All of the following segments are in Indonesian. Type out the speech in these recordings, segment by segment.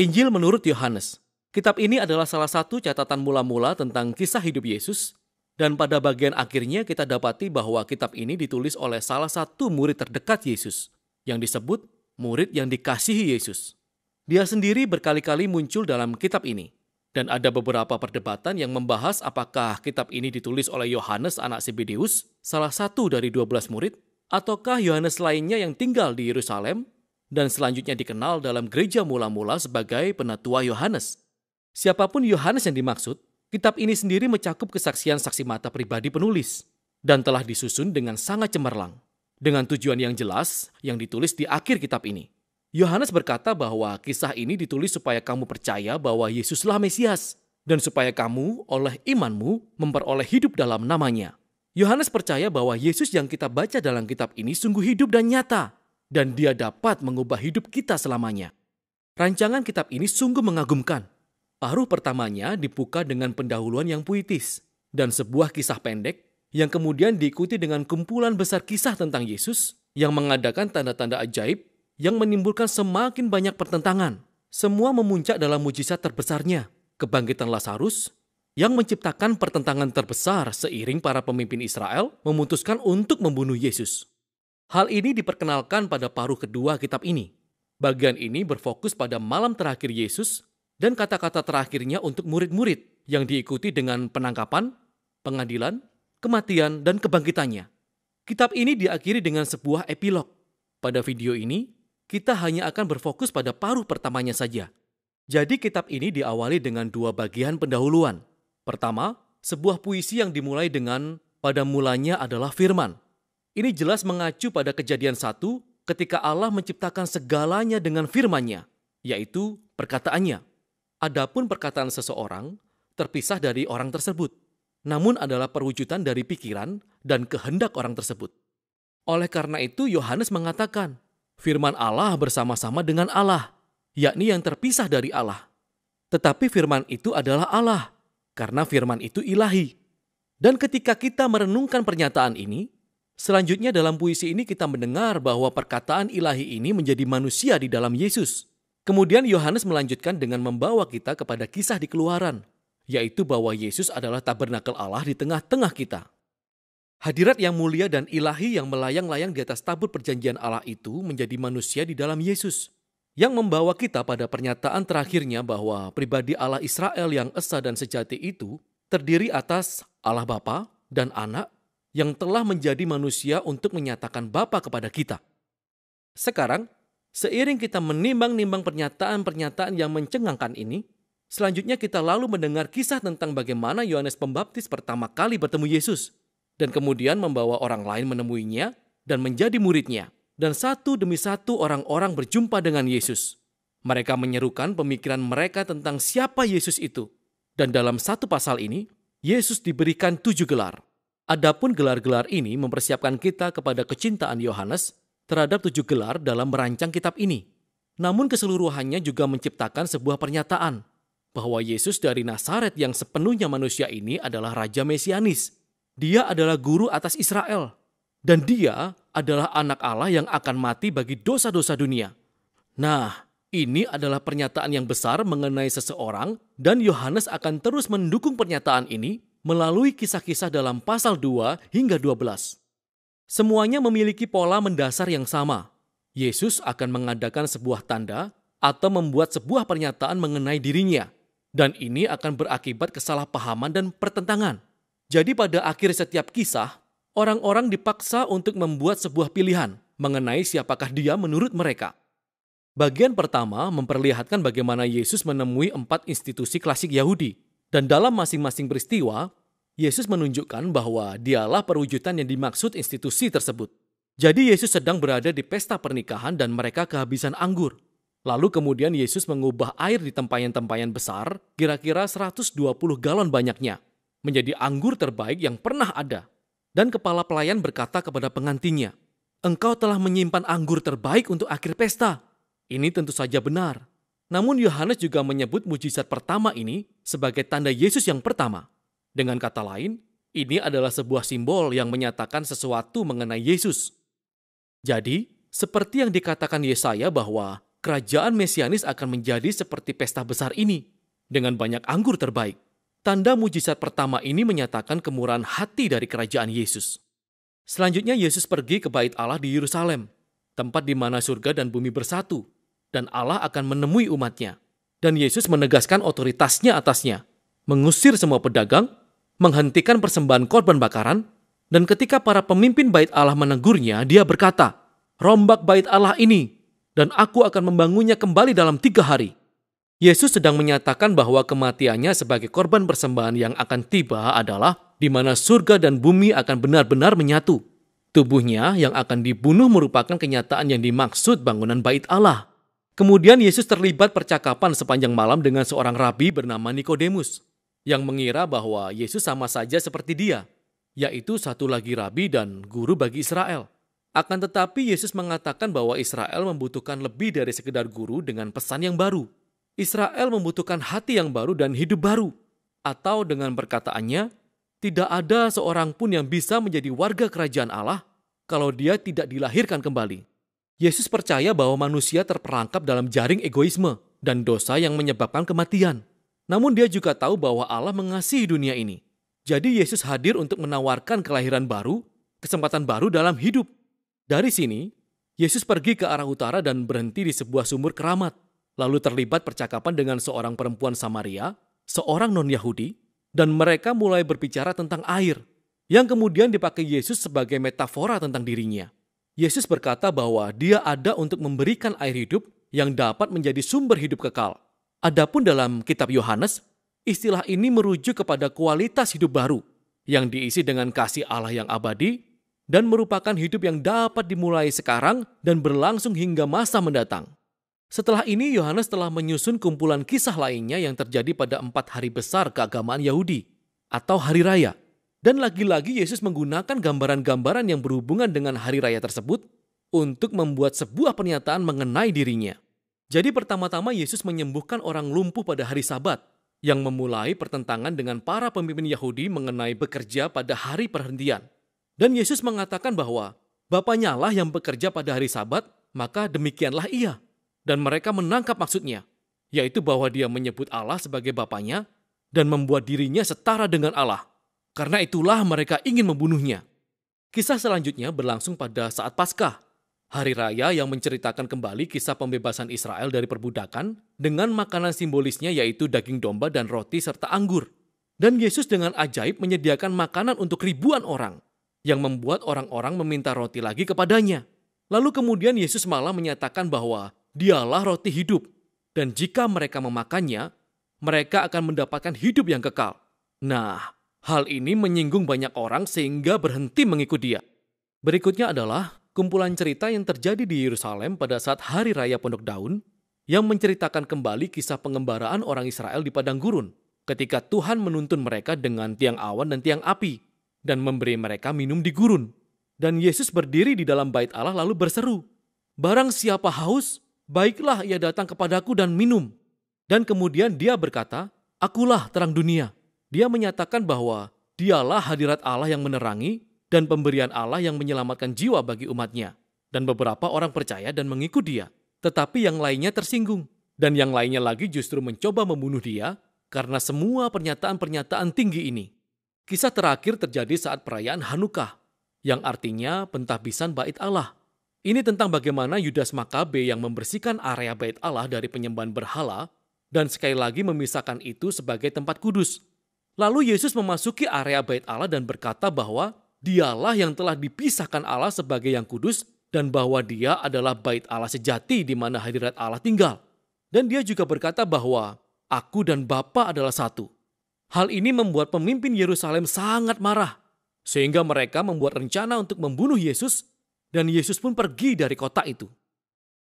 Injil menurut Yohanes. Kitab ini adalah salah satu catatan mula-mula tentang kisah hidup Yesus, dan pada bagian akhirnya kita dapati bahwa kitab ini ditulis oleh salah satu murid terdekat Yesus, yang disebut murid yang dikasihi Yesus. Dia sendiri berkali-kali muncul dalam kitab ini, dan ada beberapa perdebatan yang membahas apakah kitab ini ditulis oleh Yohanes anak Sibidius, salah satu dari dua murid, ataukah Yohanes lainnya yang tinggal di Yerusalem dan selanjutnya dikenal dalam gereja mula-mula sebagai Penatua Yohanes. Siapapun Yohanes yang dimaksud, kitab ini sendiri mencakup kesaksian saksi mata pribadi penulis dan telah disusun dengan sangat cemerlang. Dengan tujuan yang jelas yang ditulis di akhir kitab ini. Yohanes berkata bahwa kisah ini ditulis supaya kamu percaya bahwa Yesuslah Mesias dan supaya kamu oleh imanmu memperoleh hidup dalam namanya. Yohanes percaya bahwa Yesus yang kita baca dalam kitab ini sungguh hidup dan nyata dan dia dapat mengubah hidup kita selamanya. Rancangan kitab ini sungguh mengagumkan. Paruh pertamanya dibuka dengan pendahuluan yang puitis dan sebuah kisah pendek yang kemudian diikuti dengan kumpulan besar kisah tentang Yesus yang mengadakan tanda-tanda ajaib yang menimbulkan semakin banyak pertentangan. Semua memuncak dalam mujizat terbesarnya, kebangkitan Lazarus, yang menciptakan pertentangan terbesar seiring para pemimpin Israel memutuskan untuk membunuh Yesus. Hal ini diperkenalkan pada paruh kedua kitab ini. Bagian ini berfokus pada malam terakhir Yesus dan kata-kata terakhirnya untuk murid-murid yang diikuti dengan penangkapan, pengadilan, kematian, dan kebangkitannya. Kitab ini diakhiri dengan sebuah epilog. Pada video ini, kita hanya akan berfokus pada paruh pertamanya saja. Jadi kitab ini diawali dengan dua bagian pendahuluan. Pertama, sebuah puisi yang dimulai dengan pada mulanya adalah firman ini jelas mengacu pada kejadian satu ketika Allah menciptakan segalanya dengan firman-Nya, yaitu perkataannya. Adapun perkataan seseorang terpisah dari orang tersebut, namun adalah perwujudan dari pikiran dan kehendak orang tersebut. Oleh karena itu, Yohanes mengatakan, firman Allah bersama-sama dengan Allah, yakni yang terpisah dari Allah. Tetapi firman itu adalah Allah, karena firman itu ilahi. Dan ketika kita merenungkan pernyataan ini, Selanjutnya dalam puisi ini kita mendengar bahwa perkataan ilahi ini menjadi manusia di dalam Yesus. Kemudian Yohanes melanjutkan dengan membawa kita kepada kisah di keluaran, yaitu bahwa Yesus adalah tabernakel Allah di tengah-tengah kita. Hadirat yang mulia dan ilahi yang melayang-layang di atas tabur perjanjian Allah itu menjadi manusia di dalam Yesus. Yang membawa kita pada pernyataan terakhirnya bahwa pribadi Allah Israel yang esa dan sejati itu terdiri atas Allah Bapa dan Anak yang telah menjadi manusia untuk menyatakan Bapa kepada kita. Sekarang, seiring kita menimbang-nimbang pernyataan-pernyataan yang mencengangkan ini, selanjutnya kita lalu mendengar kisah tentang bagaimana Yohanes Pembaptis pertama kali bertemu Yesus dan kemudian membawa orang lain menemuinya dan menjadi muridnya. Dan satu demi satu orang-orang berjumpa dengan Yesus. Mereka menyerukan pemikiran mereka tentang siapa Yesus itu. Dan dalam satu pasal ini, Yesus diberikan tujuh gelar – Adapun gelar-gelar ini mempersiapkan kita kepada kecintaan Yohanes terhadap tujuh gelar dalam merancang kitab ini. Namun keseluruhannya juga menciptakan sebuah pernyataan bahwa Yesus dari Nasaret yang sepenuhnya manusia ini adalah Raja Mesianis. Dia adalah guru atas Israel. Dan dia adalah anak Allah yang akan mati bagi dosa-dosa dunia. Nah, ini adalah pernyataan yang besar mengenai seseorang dan Yohanes akan terus mendukung pernyataan ini melalui kisah-kisah dalam pasal 2 hingga 12. Semuanya memiliki pola mendasar yang sama. Yesus akan mengadakan sebuah tanda atau membuat sebuah pernyataan mengenai dirinya, dan ini akan berakibat kesalahpahaman dan pertentangan. Jadi, pada akhir setiap kisah, orang-orang dipaksa untuk membuat sebuah pilihan mengenai siapakah dia menurut mereka. Bagian pertama memperlihatkan bagaimana Yesus menemui empat institusi klasik Yahudi, dan dalam masing-masing peristiwa, Yesus menunjukkan bahwa dialah perwujudan yang dimaksud institusi tersebut. Jadi Yesus sedang berada di pesta pernikahan dan mereka kehabisan anggur. Lalu kemudian Yesus mengubah air di tempayan-tempayan besar, kira-kira 120 galon banyaknya, menjadi anggur terbaik yang pernah ada. Dan kepala pelayan berkata kepada pengantinnya, Engkau telah menyimpan anggur terbaik untuk akhir pesta. Ini tentu saja benar. Namun Yohanes juga menyebut mujizat pertama ini sebagai tanda Yesus yang pertama. Dengan kata lain, ini adalah sebuah simbol yang menyatakan sesuatu mengenai Yesus. Jadi, seperti yang dikatakan Yesaya bahwa kerajaan mesianis akan menjadi seperti pesta besar ini dengan banyak anggur terbaik. Tanda mujizat pertama ini menyatakan kemurahan hati dari kerajaan Yesus. Selanjutnya Yesus pergi ke bait Allah di Yerusalem, tempat di mana surga dan bumi bersatu, dan Allah akan menemui umatnya dan Yesus menegaskan otoritasnya atasnya, mengusir semua pedagang, menghentikan persembahan korban bakaran, dan ketika para pemimpin bait Allah menegurnya, dia berkata, Rombak bait Allah ini, dan aku akan membangunnya kembali dalam tiga hari. Yesus sedang menyatakan bahwa kematiannya sebagai korban persembahan yang akan tiba adalah di mana surga dan bumi akan benar-benar menyatu. Tubuhnya yang akan dibunuh merupakan kenyataan yang dimaksud bangunan bait Allah. Kemudian Yesus terlibat percakapan sepanjang malam dengan seorang rabi bernama Nikodemus yang mengira bahwa Yesus sama saja seperti dia, yaitu satu lagi rabi dan guru bagi Israel. Akan tetapi Yesus mengatakan bahwa Israel membutuhkan lebih dari sekedar guru dengan pesan yang baru. Israel membutuhkan hati yang baru dan hidup baru. Atau dengan perkataannya, tidak ada seorang pun yang bisa menjadi warga kerajaan Allah kalau dia tidak dilahirkan kembali. Yesus percaya bahwa manusia terperangkap dalam jaring egoisme dan dosa yang menyebabkan kematian. Namun dia juga tahu bahwa Allah mengasihi dunia ini. Jadi Yesus hadir untuk menawarkan kelahiran baru, kesempatan baru dalam hidup. Dari sini, Yesus pergi ke arah utara dan berhenti di sebuah sumur keramat, lalu terlibat percakapan dengan seorang perempuan Samaria, seorang non-Yahudi, dan mereka mulai berbicara tentang air, yang kemudian dipakai Yesus sebagai metafora tentang dirinya. Yesus berkata bahwa dia ada untuk memberikan air hidup yang dapat menjadi sumber hidup kekal. Adapun dalam kitab Yohanes, istilah ini merujuk kepada kualitas hidup baru yang diisi dengan kasih Allah yang abadi dan merupakan hidup yang dapat dimulai sekarang dan berlangsung hingga masa mendatang. Setelah ini, Yohanes telah menyusun kumpulan kisah lainnya yang terjadi pada empat hari besar keagamaan Yahudi atau hari raya, dan lagi-lagi Yesus menggunakan gambaran-gambaran yang berhubungan dengan hari raya tersebut untuk membuat sebuah pernyataan mengenai dirinya. Jadi pertama-tama Yesus menyembuhkan orang lumpuh pada hari sabat yang memulai pertentangan dengan para pemimpin Yahudi mengenai bekerja pada hari perhentian. Dan Yesus mengatakan bahwa Bapaknya lah yang bekerja pada hari sabat, maka demikianlah ia. Dan mereka menangkap maksudnya, yaitu bahwa dia menyebut Allah sebagai Bapaknya dan membuat dirinya setara dengan Allah. Karena itulah mereka ingin membunuhnya. Kisah selanjutnya berlangsung pada saat Paskah, hari raya yang menceritakan kembali kisah pembebasan Israel dari perbudakan dengan makanan simbolisnya yaitu daging domba dan roti serta anggur. Dan Yesus dengan ajaib menyediakan makanan untuk ribuan orang yang membuat orang-orang meminta roti lagi kepadanya. Lalu kemudian Yesus malah menyatakan bahwa dialah roti hidup dan jika mereka memakannya, mereka akan mendapatkan hidup yang kekal. Nah, Hal ini menyinggung banyak orang sehingga berhenti mengikuti dia. Berikutnya adalah kumpulan cerita yang terjadi di Yerusalem pada saat Hari Raya Pondok Daun yang menceritakan kembali kisah pengembaraan orang Israel di padang gurun ketika Tuhan menuntun mereka dengan tiang awan dan tiang api dan memberi mereka minum di gurun. Dan Yesus berdiri di dalam bait Allah lalu berseru, Barang siapa haus, baiklah ia datang kepadaku dan minum. Dan kemudian dia berkata, Akulah terang dunia. Dia menyatakan bahwa dialah hadirat Allah yang menerangi dan pemberian Allah yang menyelamatkan jiwa bagi umatnya. Dan beberapa orang percaya dan mengikut dia, tetapi yang lainnya tersinggung. Dan yang lainnya lagi justru mencoba membunuh dia karena semua pernyataan-pernyataan tinggi ini. Kisah terakhir terjadi saat perayaan Hanukkah, yang artinya pentahbisan bait Allah. Ini tentang bagaimana Yudas Makabe yang membersihkan area bait Allah dari penyembahan berhala dan sekali lagi memisahkan itu sebagai tempat kudus, Lalu Yesus memasuki area bait Allah dan berkata bahwa dialah yang telah dipisahkan Allah sebagai yang kudus dan bahwa dia adalah bait Allah sejati di mana hadirat Allah tinggal. Dan dia juga berkata bahwa aku dan Bapa adalah satu. Hal ini membuat pemimpin Yerusalem sangat marah sehingga mereka membuat rencana untuk membunuh Yesus dan Yesus pun pergi dari kota itu.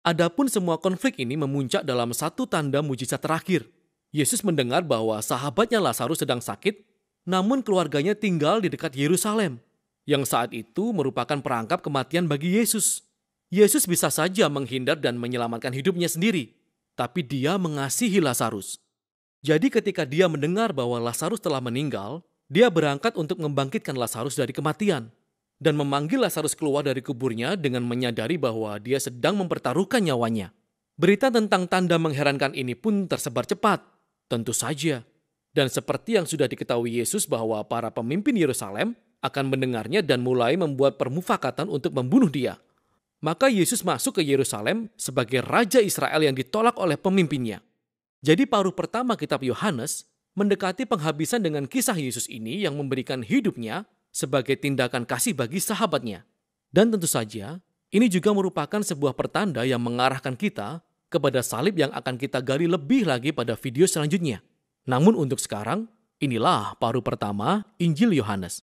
Adapun semua konflik ini memuncak dalam satu tanda mujizat terakhir, Yesus mendengar bahwa sahabatnya Lazarus sedang sakit, namun keluarganya tinggal di dekat Yerusalem, yang saat itu merupakan perangkap kematian bagi Yesus. Yesus bisa saja menghindar dan menyelamatkan hidupnya sendiri, tapi dia mengasihi Lazarus. Jadi ketika dia mendengar bahwa Lazarus telah meninggal, dia berangkat untuk membangkitkan Lazarus dari kematian dan memanggil Lazarus keluar dari kuburnya dengan menyadari bahwa dia sedang mempertaruhkan nyawanya. Berita tentang tanda mengherankan ini pun tersebar cepat Tentu saja. Dan seperti yang sudah diketahui Yesus bahwa para pemimpin Yerusalem akan mendengarnya dan mulai membuat permufakatan untuk membunuh dia. Maka Yesus masuk ke Yerusalem sebagai Raja Israel yang ditolak oleh pemimpinnya. Jadi paruh pertama kitab Yohanes mendekati penghabisan dengan kisah Yesus ini yang memberikan hidupnya sebagai tindakan kasih bagi sahabatnya. Dan tentu saja, ini juga merupakan sebuah pertanda yang mengarahkan kita kepada salib yang akan kita gali lebih lagi pada video selanjutnya. Namun untuk sekarang, inilah paru pertama Injil Yohanes.